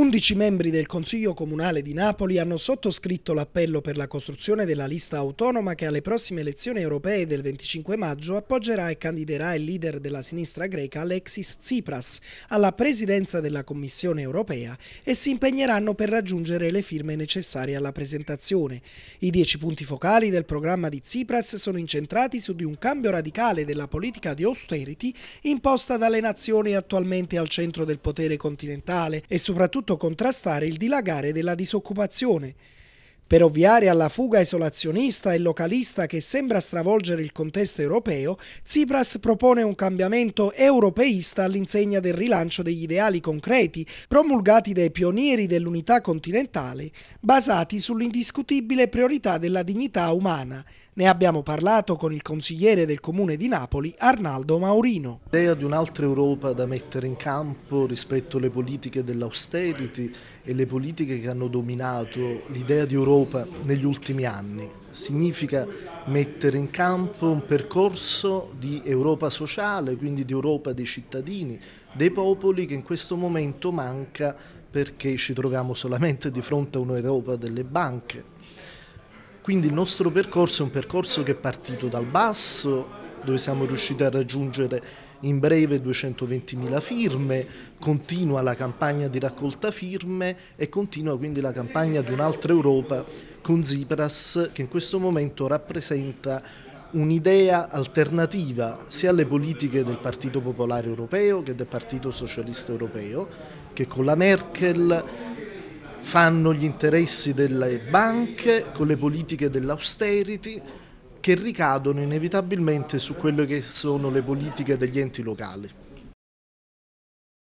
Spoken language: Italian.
11 membri del Consiglio Comunale di Napoli hanno sottoscritto l'appello per la costruzione della lista autonoma che alle prossime elezioni europee del 25 maggio appoggerà e candiderà il leader della sinistra greca Alexis Tsipras alla presidenza della Commissione europea e si impegneranno per raggiungere le firme necessarie alla presentazione. I dieci punti focali del programma di Tsipras sono incentrati su di un cambio radicale della politica di austerity imposta dalle nazioni attualmente al centro del potere continentale e soprattutto soprattutto contrastare il dilagare della disoccupazione per ovviare alla fuga isolazionista e localista che sembra stravolgere il contesto europeo, Tsipras propone un cambiamento europeista all'insegna del rilancio degli ideali concreti promulgati dai pionieri dell'unità continentale, basati sull'indiscutibile priorità della dignità umana. Ne abbiamo parlato con il consigliere del comune di Napoli, Arnaldo Maurino. L'idea di un'altra Europa da mettere in campo rispetto alle politiche dell'austerity e le politiche che hanno dominato l'idea di Europa l'Europa negli ultimi anni. Significa mettere in campo un percorso di Europa sociale, quindi di Europa dei cittadini, dei popoli che in questo momento manca perché ci troviamo solamente di fronte a un'Europa delle banche. Quindi il nostro percorso è un percorso che è partito dal basso dove siamo riusciti a raggiungere in breve 220.000 firme, continua la campagna di raccolta firme e continua quindi la campagna di un'altra Europa con Tsipras che in questo momento rappresenta un'idea alternativa sia alle politiche del Partito Popolare Europeo che del Partito Socialista Europeo, che con la Merkel fanno gli interessi delle banche, con le politiche dell'austerity, che ricadono inevitabilmente su quelle che sono le politiche degli enti locali.